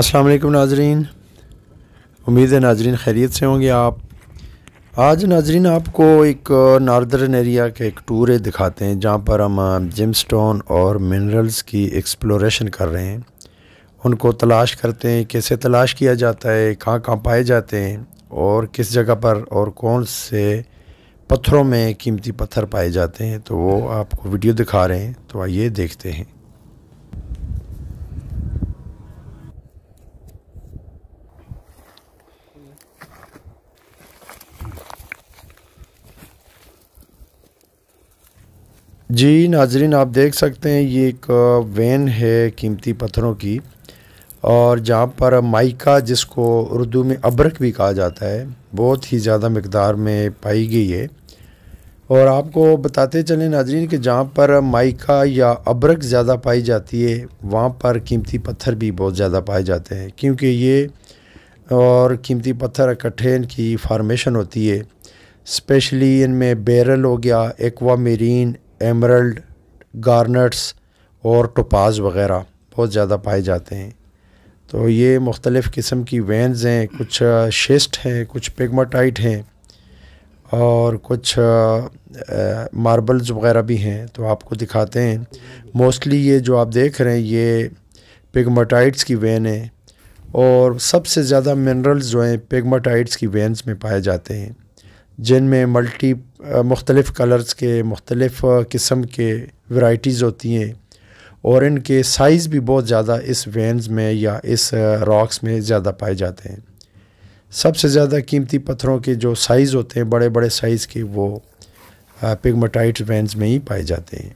अस्सलाम वालेकुम नाजरीन उम्मीद है नाजरीन खैरियत से होंगे आप आज नाजरीन आपको एक नार्दर्न एरिया के एक टूर दिखाते हैं जहाँ पर हम जिम स्टोन और मिनरल्स की एक्सप्लोरेशन कर रहे हैं उनको तलाश करते हैं कैसे तलाश किया जाता है कहाँ कहाँ पाए जाते हैं और किस जगह पर और कौन से पत्थरों में कीमती पत्थर पाए जाते हैं तो वो आपको वीडियो दिखा रहे हैं तो आइए देखते हैं जी नाजरीन आप देख सकते हैं ये एक वैन है कीमती पत्थरों की और जहाँ पर माइका जिसको उर्दू में अब्रक भी कहा जाता है बहुत ही ज़्यादा मकदार में पाई गई है और आपको बताते चलें नाजरीन कि जहाँ पर माइका या अब्रक ज़्यादा पाई जाती है वहाँ पर कीमती पत्थर भी बहुत ज़्यादा पाए जाते हैं क्योंकि ये और कीमती पत्थर इकट्ठे की फार्मेशन होती है स्पेशली इनमें बैरल हो गया एक्वा मेरीन एमरल्ड गार्नट्स और टोपाज वग़ैरह बहुत ज़्यादा पाए जाते हैं तो ये मुख्तलिफ़ किस्म की वेंस हैं कुछ शिस्ट हैं कुछ पिगमाटाइट हैं और कुछ मार्बल्स वगैरह भी हैं तो आपको दिखाते हैं मोस्टली ये जो आप देख रहे हैं ये पिगमाटाइट्स की वेन है और सबसे ज़्यादा मिनरल्स जो हैं पिगमाटाइट्स की वेंस में पाए जाते हैं जिनमें मल्टी मुख्तलिफ़ कलर्स के मुख्तलिफ़ किस्म के वैराइटीज़ होती हैं और इनके साइज़ भी बहुत ज़्यादा इस वेंस में या इस रॉक्स में ज़्यादा पाए जाते हैं सबसे ज़्यादा कीमती पत्थरों के जो साइज़ होते हैं बड़े बड़े साइज़ के वो पिगमाटाइट वेंस में ही पाए जाते हैं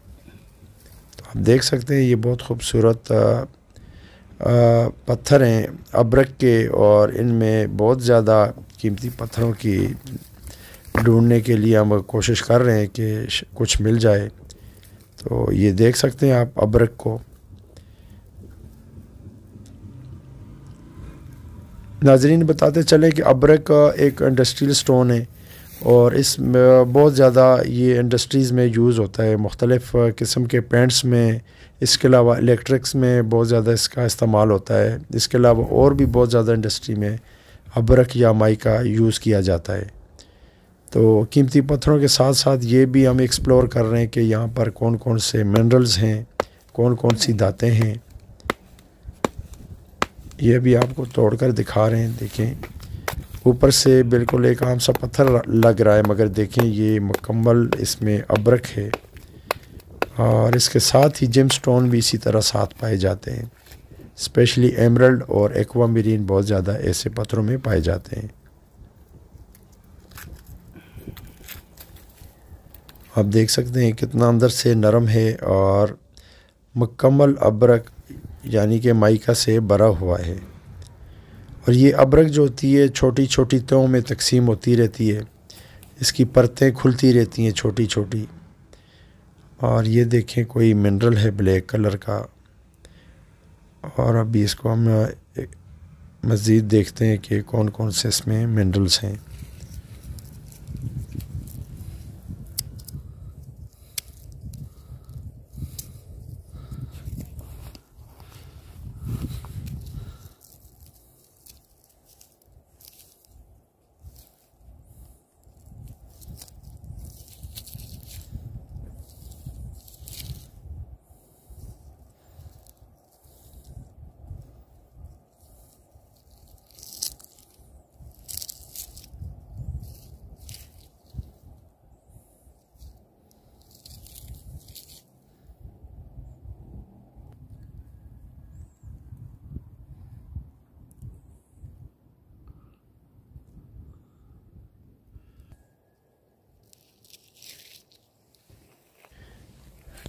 तो आप देख सकते हैं ये बहुत खूबसूरत पत्थर हैं अब्रक के और इनमें बहुत ज़्यादा कीमती पत्थरों की ढूंढने के लिए हम कोशिश कर रहे हैं कि कुछ मिल जाए तो ये देख सकते हैं आप अब्रक को नाजरीन बताते चले कि अब्रक एक इंडस्ट्रियल स्टोन है और इस बहुत ज़्यादा ये इंडस्ट्रीज़ में यूज़ होता है मुख्तलिफ़ किस्म के पेंट्स में इसके अलावा इलेक्ट्रिक्स में बहुत ज़्यादा इसका इस्तेमाल होता है इसके अलावा और भी बहुत ज़्यादा इंडस्ट्री में अब्रक या माई का यूज़ किया जाता है तो कीमती पत्थरों के साथ साथ ये भी हम एक्सप्लोर कर रहे हैं कि यहाँ पर कौन कौन से मिनरल्स हैं कौन कौन सी दातें हैं ये भी आपको तोड़कर दिखा रहे हैं देखें ऊपर से बिल्कुल एक आम सा पत्थर लग रहा है मगर देखें ये मुकम्मल इसमें अब्रक है और इसके साथ ही जिम स्टोन भी इसी तरह साथ पाए जाते हैं स्पेशली एमरल्ड और एक्वा बहुत ज़्यादा ऐसे पत्थरों में पाए जाते हैं आप देख सकते हैं कितना अंदर से नरम है और मकमल अबरक यानी कि माइका से भरा हुआ है और ये अबरक जो होती है छोटी छोटी तयों में तकसीम होती रहती है इसकी परतें खुलती रहती हैं छोटी छोटी और ये देखें कोई मिनरल है ब्लैक कलर का और अभी इसको हम मज़ीद देखते हैं कि कौन कौन से इसमें मिनरल्स हैं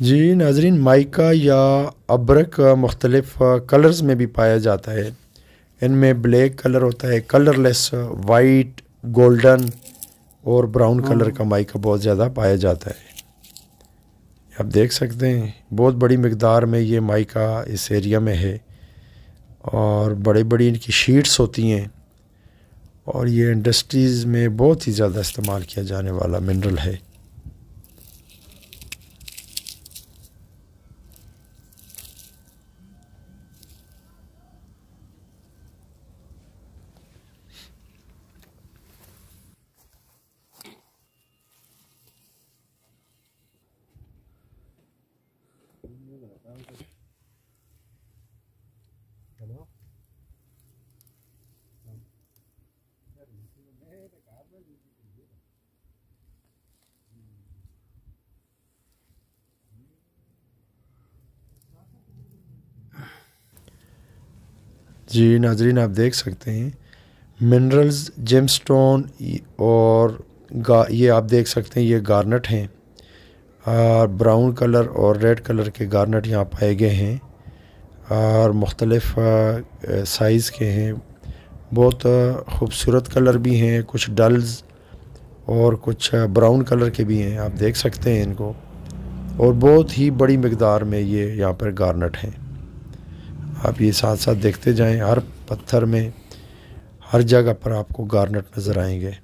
जी नाजरीन माइका या अब्रक मुख्तलिफ कलर्स में भी पाया जाता है इनमें ब्लैक कलर होता है कलरलेस वाइट गोल्डन और ब्राउन हाँ। कलर का माइका बहुत ज़्यादा पाया जाता है आप देख सकते हैं बहुत बड़ी मकदार में ये माइका इस एरिया में है और बड़े बड़ी इनकी शीट्स होती हैं और ये इंडस्ट्रीज़ में बहुत ही ज़्यादा इस्तेमाल किया जाने वाला मिनरल है Hello? जी नाजरीन आप देख सकते हैं मिनरल्स जेमस्टोन और गा ये आप देख सकते हैं ये गार्नेट हैं और ब्राउन कलर और रेड कलर के गार्नेट यहाँ पाए गए हैं और मुख्तलफ़ साइज़ के हैं बहुत खूबसूरत कलर भी हैं कुछ डल्स और कुछ ब्राउन कलर के भी हैं आप देख सकते हैं इनको और बहुत ही बड़ी मकदार में ये यहाँ पर गारनेट हैं आप ये साथ साथ देखते जाएं हर पत्थर में हर जगह पर आपको गारनेट नज़र आएंगे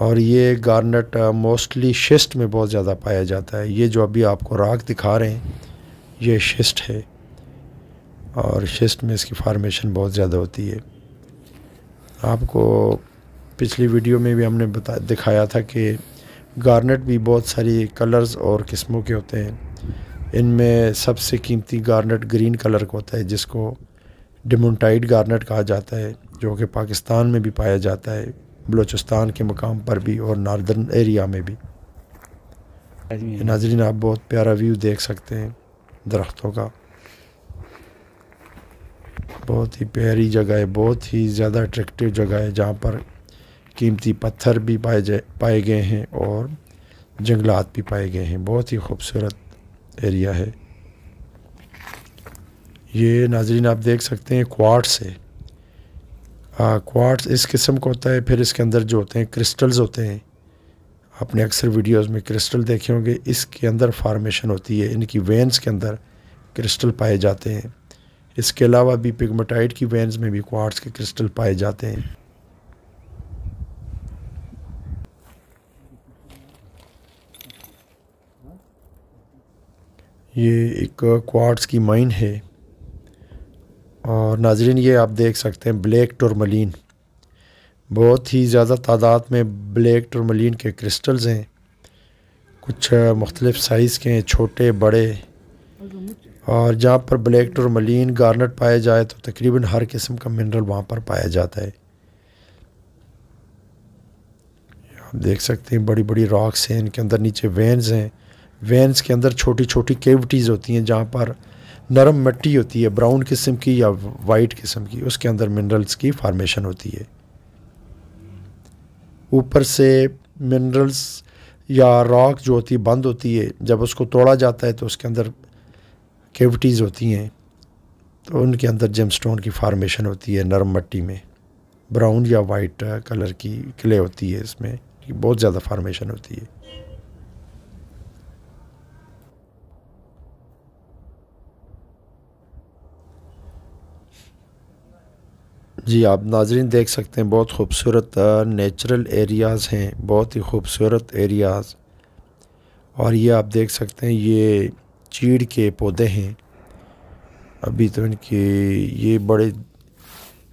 और ये गार्नेट मोस्टली शिस्ट में बहुत ज़्यादा पाया जाता है ये जो अभी आपको राख दिखा रहे हैं ये शिस्ट है और शिस्ट में इसकी फार्मेशन बहुत ज़्यादा होती है आपको पिछली वीडियो में भी हमने बता दिखाया था कि गार्नेट भी बहुत सारी कलर्स और किस्मों के होते हैं इनमें सबसे कीमती गार्नेट ग्रीन कलर का होता है जिसको डिमोनटाइड गार्नेट कहा जाता है जो कि पाकिस्तान में भी पाया जाता है बलूचिस्तान के मकाम पर भी और नार्दर्न एरिया में भी नाजरीन आप बहुत प्यारा व्यू देख सकते हैं दरख्तों का बहुत ही प्यारी जगह है बहुत ही ज़्यादा अट्रैक्टिव जगह है जहाँ पर कीमती पत्थर भी पाए जाए पाए गए हैं और जंगलात भी पाए गए हैं बहुत ही खूबसूरत एरिया है ये नाजरीन आप देख सकते हैं क्वार्ट्स है क्वार्ट्स इस किस्म का होता है फिर इसके अंदर जो होते हैं क्रिस्टल्स होते हैं आपने अक्सर वीडियोस में क्रिस्टल देखे होंगे इसके अंदर फार्मेशन होती है इनकी वेंस के अंदर क्रिस्टल पाए जाते हैं इसके अलावा भी पिगमेटाइट की वेंस में भी क्वार्ट्स के क्रिस्टल पाए जाते हैं ये एक क्वार्ट्स की माइन है और नाजरीन ये आप देख सकते हैं ब्लैक टर्मलिन बहुत ही ज़्यादा तादाद में ब्लैक टर्मलिन के क्रिस्टल्स हैं कुछ मुख्तलिफ साइज़ के हैं छोटे बड़े और जहाँ पर ब्लैक टर्मलिन गार्नेट पाया जाए तो तकरीबन हर किस्म का मिनरल वहाँ पर पाया जाता है आप देख सकते हैं बड़ी बड़ी रॉक्स हैं इनके अंदर नीचे वैन्स हैं वैन्स के अंदर छोटी छोटी केविटीज़ होती हैं जहाँ पर नरम मिट्टी होती है ब्राउन किस्म की या वाइट किस्म की उसके अंदर मिनरल्स की फार्मेशन होती है ऊपर से मिनरल्स या रॉक जो होती है बंद होती है जब उसको तोड़ा जाता है तो उसके अंदर केविटीज़ होती हैं तो उनके अंदर जेमस्टोन की फार्मेशन होती है नरम मिट्टी में ब्राउन या वाइट कलर की क्ले होती है इसमें बहुत ज़्यादा फार्मेशन होती है जी आप नाजरीन देख सकते हैं बहुत खूबसूरत नेचुरल एरियाज़ हैं बहुत ही खूबसूरत एरियाज़ और ये आप देख सकते हैं ये चीड़ के पौधे हैं अभी तो इनकी ये बड़े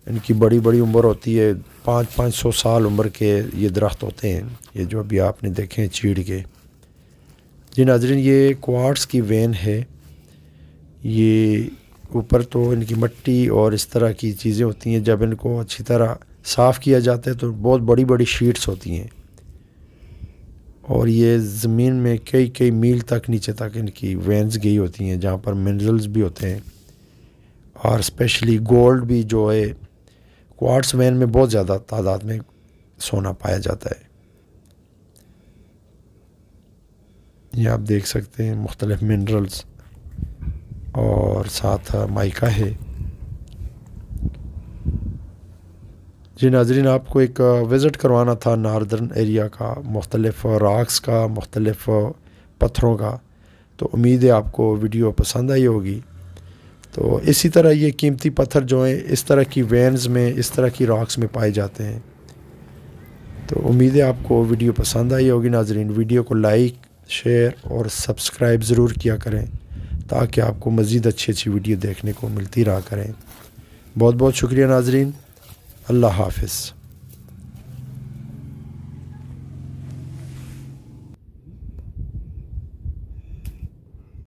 इनकी बड़ी बड़ी उम्र होती है पाँच पाँच सौ साल उम्र के ये दरख्त होते हैं ये जो अभी आपने देखे हैं चीड़ के जी नाजरीन ये क्वार्ट्स की वैन है ये ऊपर तो इनकी मट्टी और इस तरह की चीज़ें होती हैं जब इनको अच्छी तरह साफ़ किया जाता है तो बहुत बड़ी बड़ी शीट्स होती हैं और ये ज़मीन में कई कई मील तक नीचे तक इनकी वेंस गई होती हैं जहाँ पर मिनरल्स भी होते हैं और स्पेशली गोल्ड भी जो है क्वार्ट्स वैन में बहुत ज़्यादा तादाद में सोना पाया जाता है ये आप देख सकते हैं मुख्तलिफ मिनरल्स और साथ माइका है जी नाजरीन आपको एक विज़िट करवाना था नार्दर्न एरिया का मुख्तलफ़ राक्स का मुख्तलफ़ पत्थरों का तो उम्मीद है आपको वीडियो पसंद आई होगी तो इसी तरह ये कीमती पत्थर जो हैं इस तरह की वैनस में इस तरह की रॉक्स में पाए जाते हैं तो उम्मीद है आपको वीडियो पसंद आई होगी नाजरीन वीडियो को लाइक शेयर और सब्सक्राइब ज़रूर किया करें ताकि आपको मज़ीद अच्छी अच्छी वीडियो देखने को मिलती रहा करें बहुत बहुत शुक्रिया नाजरीन अल्लाह हाफिज़